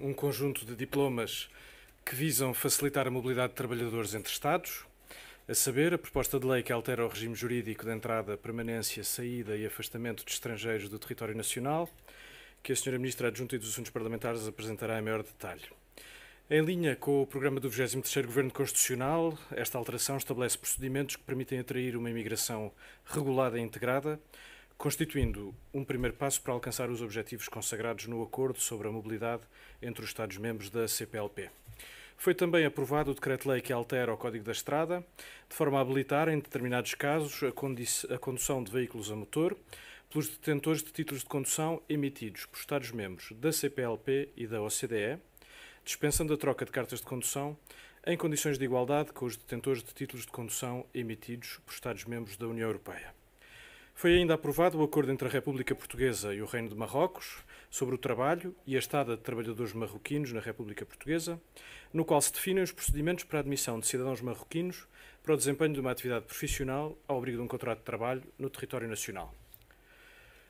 um conjunto de diplomas que visam facilitar a mobilidade de trabalhadores entre Estados, a saber, a proposta de lei que altera o regime jurídico de entrada, permanência, saída e afastamento de estrangeiros do território nacional, que a Sra. Ministra Adjunta e dos Assuntos Parlamentares apresentará em maior detalhe. Em linha com o programa do 23 Governo Constitucional, esta alteração estabelece procedimentos que permitem atrair uma imigração regulada e integrada, constituindo um primeiro passo para alcançar os objetivos consagrados no Acordo sobre a Mobilidade entre os Estados-membros da CPLP. Foi também aprovado o decreto-lei que altera o Código da Estrada, de forma a habilitar, em determinados casos, a, a condução de veículos a motor pelos detentores de títulos de condução emitidos por Estados-membros da CPLP e da OCDE, dispensando a troca de cartas de condução em condições de igualdade com os detentores de títulos de condução emitidos por Estados-membros da União Europeia. Foi ainda aprovado o acordo entre a República Portuguesa e o Reino de Marrocos sobre o trabalho e a estada de trabalhadores marroquinos na República Portuguesa, no qual se definem os procedimentos para a admissão de cidadãos marroquinos para o desempenho de uma atividade profissional ao abrigo de um contrato de trabalho no território nacional.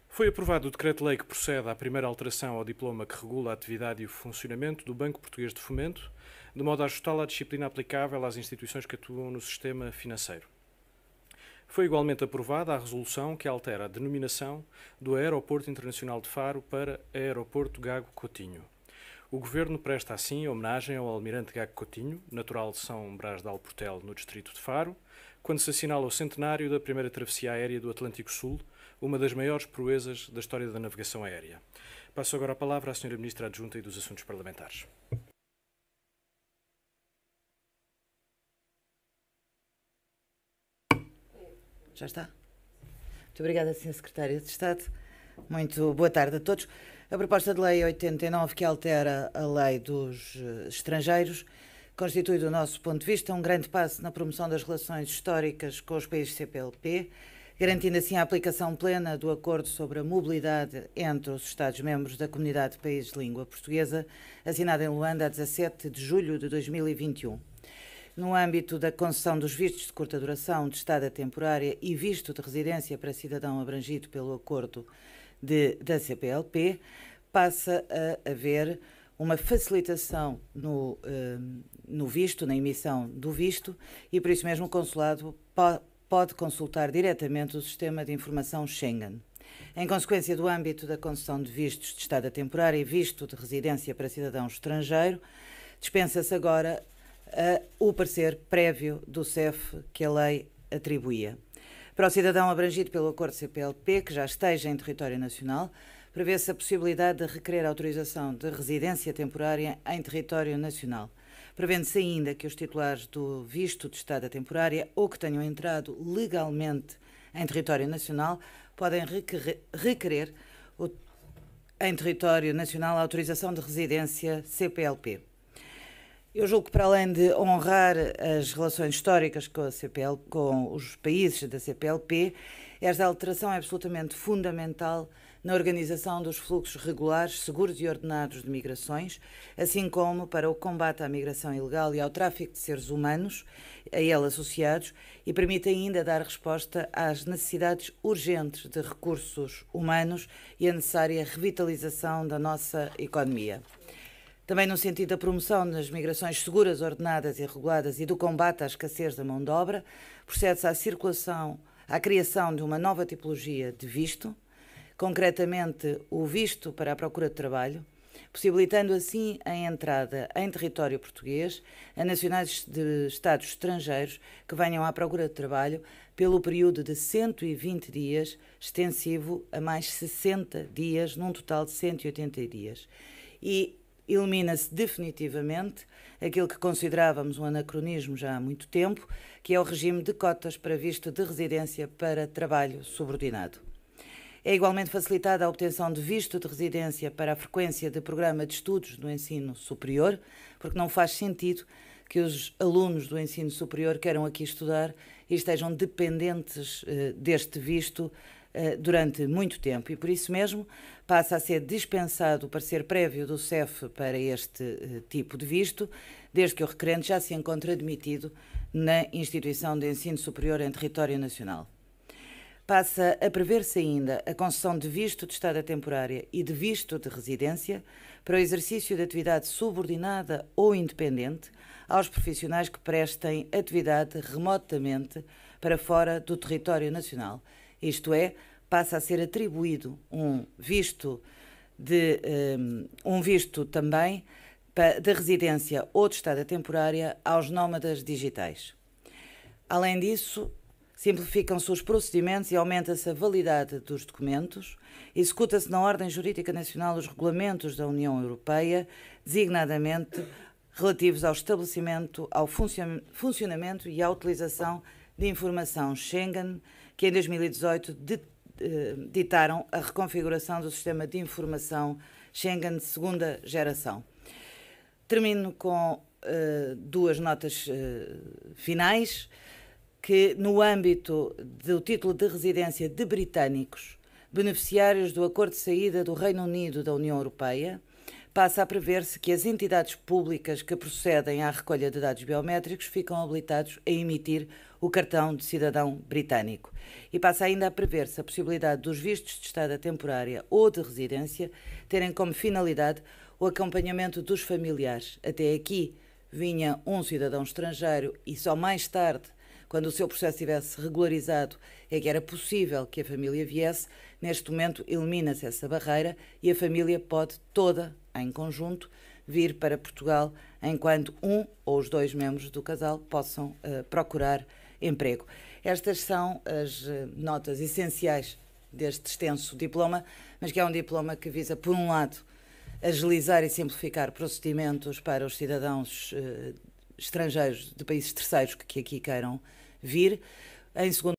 Foi aprovado o decreto-lei que procede à primeira alteração ao diploma que regula a atividade e o funcionamento do Banco Português de Fomento, de modo a ajustá-la à disciplina aplicável às instituições que atuam no sistema financeiro. Foi igualmente aprovada a resolução que altera a denominação do Aeroporto Internacional de Faro para Aeroporto Gago Coutinho. O Governo presta assim homenagem ao Almirante Gago Coutinho, natural de São Brás de Alportel, no distrito de Faro, quando se assinala o centenário da primeira travessia aérea do Atlântico Sul, uma das maiores proezas da história da navegação aérea. Passo agora a palavra à Sra. Ministra Adjunta e dos Assuntos Parlamentares. Já está? Muito obrigada, Sr. Secretária de Estado. Muito boa tarde a todos. A proposta de lei 89, que altera a lei dos eh, estrangeiros, constitui, do nosso ponto de vista, um grande passo na promoção das relações históricas com os países CPLP, garantindo assim a aplicação plena do acordo sobre a mobilidade entre os Estados-membros da Comunidade de Países de Língua Portuguesa, assinado em Luanda a 17 de julho de 2021. No âmbito da concessão dos vistos de curta duração, de estada temporária e visto de residência para cidadão abrangido pelo acordo de, da CPLP, passa a haver uma facilitação no, ehm, no visto, na emissão do visto, e por isso mesmo o consulado pode consultar diretamente o sistema de informação Schengen. Em consequência do âmbito da concessão de vistos de estada temporária e visto de residência para cidadão estrangeiro, dispensa-se agora uh, o parecer prévio do CEF que a lei atribuía. Para o cidadão abrangido pelo acordo CPLP, que já esteja em território nacional, prevê-se a possibilidade de requerer autorização de residência temporária em território nacional. Prevendo-se ainda que os titulares do visto de estada temporária ou que tenham entrado legalmente em território nacional podem requerer em território nacional a autorização de residência CPLP. Eu julgo que, para além de honrar as relações históricas com a CPL, com os países da CPLP, esta alteração é absolutamente fundamental na organização dos fluxos regulares, seguros e ordenados de migrações, assim como para o combate à migração ilegal e ao tráfico de seres humanos a ele associados, e permite ainda dar resposta às necessidades urgentes de recursos humanos e a necessária revitalização da nossa economia. Também no sentido da promoção das migrações seguras, ordenadas e reguladas e do combate à escassez da mão de obra, procede-se à circulação, à criação de uma nova tipologia de visto, concretamente o visto para a procura de trabalho, possibilitando assim a entrada em território português a nacionais de Estados estrangeiros que venham à procura de trabalho pelo período de 120 dias, extensivo a mais 60 dias, num total de 180 dias. E elimina-se definitivamente aquilo que considerávamos um anacronismo já há muito tempo, que é o regime de cotas para visto de residência para trabalho subordinado. É igualmente facilitada a obtenção de visto de residência para a frequência de programa de estudos do ensino superior, porque não faz sentido que os alunos do ensino superior queiram aqui estudar e estejam dependentes eh, deste visto eh, durante muito tempo e por isso mesmo passa a ser dispensado o parecer prévio do CEF para este eh, tipo de visto, desde que o requerente já se encontre admitido na instituição de ensino superior em território nacional. Passa a prever-se ainda a concessão de visto de estada temporária e de visto de residência para o exercício de atividade subordinada ou independente aos profissionais que prestem atividade remotamente para fora do território nacional isto é, passa a ser atribuído um visto de ehm, um visto também de residência ou de estada temporária aos nómadas digitais. Além disso, simplificam-se os procedimentos e aumenta-se a validade dos documentos, executa-se na ordem jurídica nacional os regulamentos da União Europeia, designadamente relativos ao estabelecimento, ao funcionamento e à utilização de Informação Schengen, que em 2018 eh, ditaram a reconfiguração do sistema de informação Schengen de segunda geração. Termino com uh, duas notas uh, finais, que no âmbito do título de residência de britânicos, beneficiários do acordo de saída do Reino Unido da União Europeia, passa a prever-se que as entidades públicas que procedem à recolha de dados biométricos ficam habilitados a emitir o cartão de cidadão britânico. E passa ainda a prever-se a possibilidade dos vistos de estada temporária ou de residência terem como finalidade o acompanhamento dos familiares. Até aqui vinha um cidadão estrangeiro e só mais tarde quando o seu processo estivesse regularizado, é que era possível que a família viesse. Neste momento, elimina-se essa barreira e a família pode toda em conjunto, vir para Portugal enquanto um ou os dois membros do casal possam uh, procurar emprego. Estas são as eh, notas essenciais deste extenso diploma, mas que é um diploma que visa, por um lado, agilizar e simplificar procedimentos para os cidadãos uh, estrangeiros de países terceiros que aqui queiram vir. Em segundo